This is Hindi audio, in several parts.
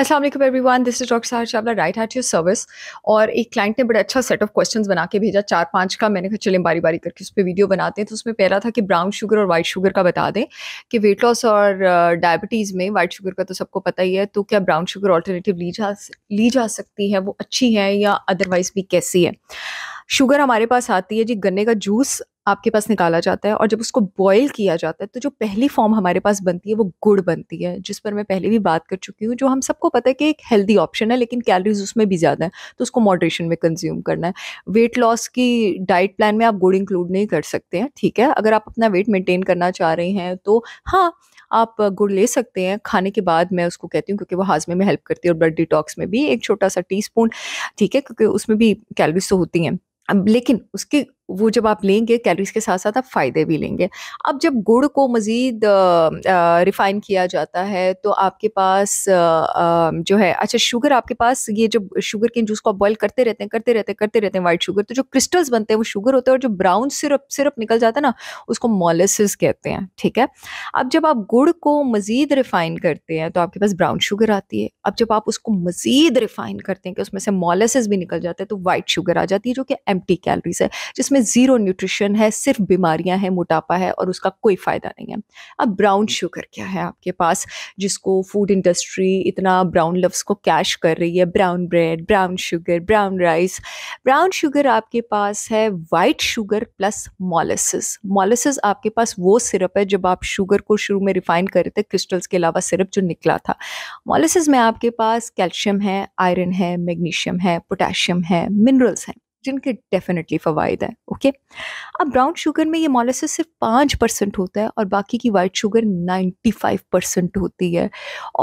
Aslam every one this is doctor साहब Chawla right at your service और एक क्लाइंट ने बड़ा अच्छा सेट ऑफ क्वेश्चंस बना के भेजा चार पांच का मैंने कहा चलें बारी बारी करके उस पर वीडियो बनाते हैं तो उसमें पहला था कि ब्राउन शुगर और वाइट शुगर का बता दें कि वेट लॉस और डायबिटीज़ में वाइट शुगर का तो सबको पता ही है तो क्या ब्राउन शुगर ऑल्टरनेटिव ली जा ली जा सकती है वो अच्छी है या अदरवाइज़ भी कैसी है शुगर हमारे पास आती है जी गन्ने का जूस आपके पास निकाला जाता है और जब उसको बॉयल किया जाता है तो जो पहली फॉर्म हमारे पास बनती है वो गुड़ बनती है जिस पर मैं पहले भी बात कर चुकी हूँ जो हम सबको पता है कि एक हेल्दी ऑप्शन है लेकिन कैलोरीज उसमें भी ज़्यादा है तो उसको मॉड्रेशन में कंज्यूम करना है वेट लॉस की डाइट प्लान में आप गुड़ इंक्लूड नहीं कर सकते हैं ठीक है अगर आप अपना वेट मेनटेन करना चाह रहे हैं तो हाँ आप गुड़ ले सकते हैं खाने के बाद मैं उसको कहती हूँ क्योंकि वो हाजमे में हेल्प करती है और ब्लड डिटॉक्स में भी एक छोटा सा टीस्पून ठीक है क्योंकि उसमें भी कैलोरीज तो होती हैं लेकिन उसके वो जब आप लेंगे कैलोरीज के साथ साथ आप फ़ायदे भी लेंगे अब जब गुड़ को मज़ीद रिफ़ाइन किया जाता है तो आपके पास आ, आ, जो है अच्छा शुगर आपके पास ये जो शुगर के जूस को आप बॉयल करते रहते हैं करते रहते हैं करते रहते हैं वाइट शुगर तो जो क्रिस्टल्स बनते हैं वो शुगर होते हैं और जो ब्राउन सिरप सिरप निकल जाता है ना उसको मोलिसिस कहते हैं ठीक है अब जब आप गुड़ को मज़ीद रिफ़ाइन करते हैं तो आपके पास ब्राउन शुगर आती है अब जब आप उसको मज़ीद रिफ़ाइन करते हैं कि उसमें से मोलिसिस भी निकल जाते हैं तो वाइट शुगर आ जाती है जो कि एम्प्टी कैलरीज है जिसमें जिसमें ज़ीरो न्यूट्रिशन है सिर्फ बीमारियां हैं मोटापा है और उसका कोई फ़ायदा नहीं है अब ब्राउन शुगर क्या है आपके पास जिसको फूड इंडस्ट्री इतना ब्राउन लफ्स को कैश कर रही है brown bread brown sugar brown rice brown sugar आपके पास है white sugar plus molasses molasses आपके पास वो सिरप है जब आप शुगर को शुरू में रिफाइन कर रहे थे क्रिस्टल्स के अलावा सिरप जो निकला था मॉलिसिस में आपके पास कैल्शियम है आयरन है मैग्नीशियम है पोटेशियम है मिनरल्स हैं जिनके डेफिनेटली फ़वाद हैं ओके अब ब्राउन शुगर में ये मोलिसिस सिर्फ पाँच परसेंट होता है और बाकी की white sugar ninety five percent होती है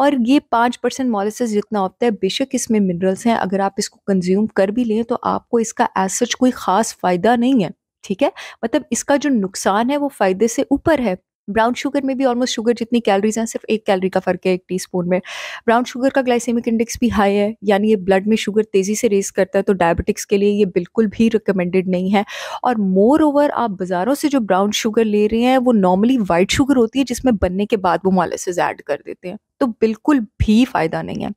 और ये पाँच परसेंट मोलिसिस जितना होता है बेशक इसमें मिनरल्स हैं अगर आप इसको कंज्यूम कर भी लें तो आपको इसका एज सच कोई ख़ास फ़ायदा नहीं है ठीक है मतलब इसका जो नुकसान है वो फ़ायदे से ऊपर है ब्राउन शुगर में भी ऑलमोस्ट शुगर जितनी कैलोरीज हैं सिर्फ एक कैलोरी का फ़र्क है एक टीस्पून में ब्राउन शुगर का ग्लाइसेमिक इंडेक्स भी हाई है यानी ये ब्लड में शुगर तेज़ी से रेस करता है तो डायबिटिक्स के लिए ये बिल्कुल भी रिकमेंडेड नहीं है और मोर ओवर आप बाज़ारों से जो ब्राउन शुगर ले रहे हैं वो नॉर्मली वाइट शुगर होती है जिसमें बनने के बाद वो मॉलिस ऐड कर देते हैं तो बिल्कुल भी फ़ायदा नहीं है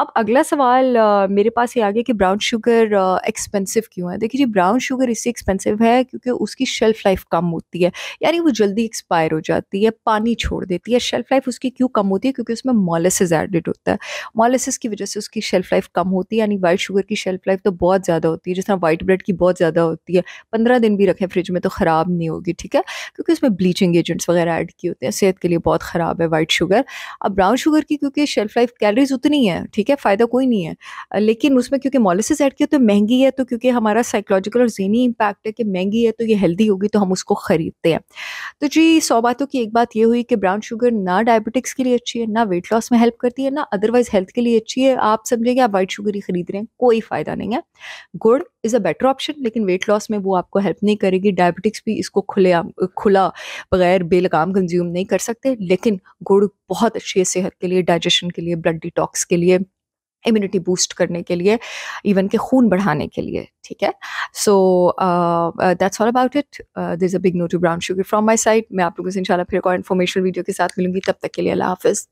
अब अगला सवाल आ, मेरे पास ये आ गया कि ब्राउन शुगर एक्सपेंसिव क्यों है देखिए जी ब्राउन शुगर इससे एक्सपेंसिव है क्योंकि उसकी शेल्फ़ लाइफ कम होती है यानी वो जल्दी एक्सपायर हो जाती है पानी छोड़ देती है शेल्फ़ लाइफ उसकी क्यों कम होती है क्योंकि उसमें मॉलिसिस एडिड होता है मॉलिसिस की वजह से उसकी शेल्फ़ लाइफ कम होती है यानी वाइट शुगर की शेल्फ़ लाइफ तो बहुत ज़्यादा होती है जिस तरह वाइट ब्रेड की बहुत ज़्यादा होती है पंद्रह दिन भी रखें फ्रिज में तो ख़राब नहीं होगी ठीक है क्योंकि उसमें ब्लीचिंग एजेंट्स वगैरह ऐड किए होते हैं सेहत के लिए बहुत ख़राब है वाइट शुगर अब ब्राउन शुगर की क्योंकि शेल्फ लाइफ कैलोरीज उतनी है ठीक है फ़ायदा कोई नहीं है लेकिन उसमें क्योंकि मॉलिसिस ऐड किया तो महंगी है तो क्योंकि हमारा साइकोलॉजिकल और जहनी इम्पैक्ट है कि महंगी है तो ये हेल्दी होगी तो हम उसको ख़रीदते हैं तो जी सौ बातों की एक बात ये हुई कि ब्राउन शुगर ना डायबिटिक्स के लिए अच्छी है ना वेट लॉस में हेल्प करती है ना अदरवाइज हेल्थ के लिए अच्छी है आप समझेंगे आप वाइट शुगर ही खरीद रहे हैं कोई फ़ायदा नहीं है gur is a better option लेकिन वेट लॉस में वो आपको हेल्प नहीं करेगी डायबिटिक्स भी इसको खुले खुला बगैर बेलगाम कंज्यूम नहीं कर सकते लेकिन गुड़ बहुत अच्छी है सेहत के लिए डाइजेशन के लिए ब्लड डिटॉक्स के लिए इम्यूनिटी बूस्ट करने के लिए इवन के खून बढ़ाने के लिए ठीक है so that's all about it this is a big no to brown sugar from my side मैं आप लोगों से इंशाल्लाह फिर और इन्फॉर्मेशनल वीडियो के साथ मिलूंगी तब तक के लिए अल्लाह हाफिज़